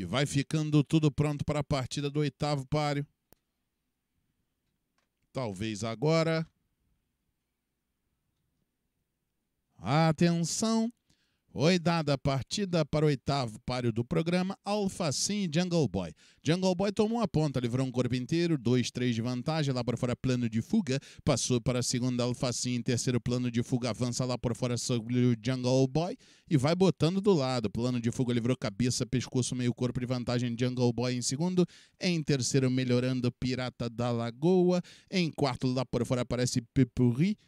E vai ficando tudo pronto para a partida do oitavo páreo. Talvez agora. Atenção! Foi dada a partida para o oitavo páreo do programa, Alfacin e Jungle Boy. Jungle Boy tomou a ponta, livrou um corpo inteiro, 2-3 de vantagem, lá por fora plano de fuga, passou para a segunda Alfacin, em terceiro plano de fuga, avança lá por fora sobre o Jungle Boy e vai botando do lado. Plano de fuga livrou cabeça, pescoço, meio corpo de vantagem, Jungle Boy em segundo, em terceiro melhorando Pirata da Lagoa, em quarto lá por fora aparece Pepuri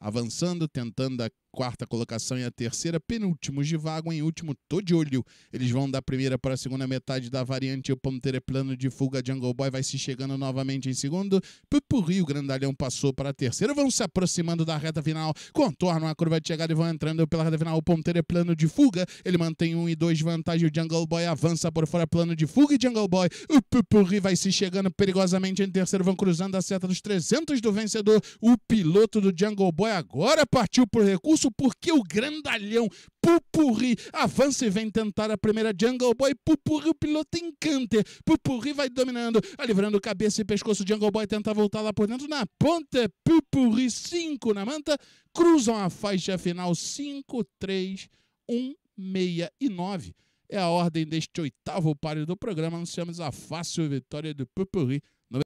avançando, tentando a quarta colocação e a terceira, penúltimos de vago em último, tô de olho. Eles vão da primeira para a segunda metade da variante, o é plano de fuga, Jungle Boy vai se chegando novamente em segundo, Pupurri, o Grandalhão passou para a terceira, vão se aproximando da reta final, contornam a curva de chegada e vão entrando pela reta final, o é plano de fuga, ele mantém um e dois de vantagem, o Jungle Boy avança por fora, plano de fuga e Jungle Boy, o Pupurri vai se chegando perigosamente em terceiro, vão cruzando a seta dos 300 do vencedor, o piloto do Jungle Boy agora partiu por recurso, porque o grandalhão Pupurri avança e vem tentar a primeira Jungle Boy. Pupurri, o piloto encante. Pupurri vai dominando, livrando cabeça e pescoço. Jungle Boy tenta voltar lá por dentro. Na ponta, Pupurri 5 na manta. Cruzam a faixa final 5, 3, 1, 6 e 9. É a ordem deste oitavo páreo do programa. Anunciamos a fácil vitória do Pupurri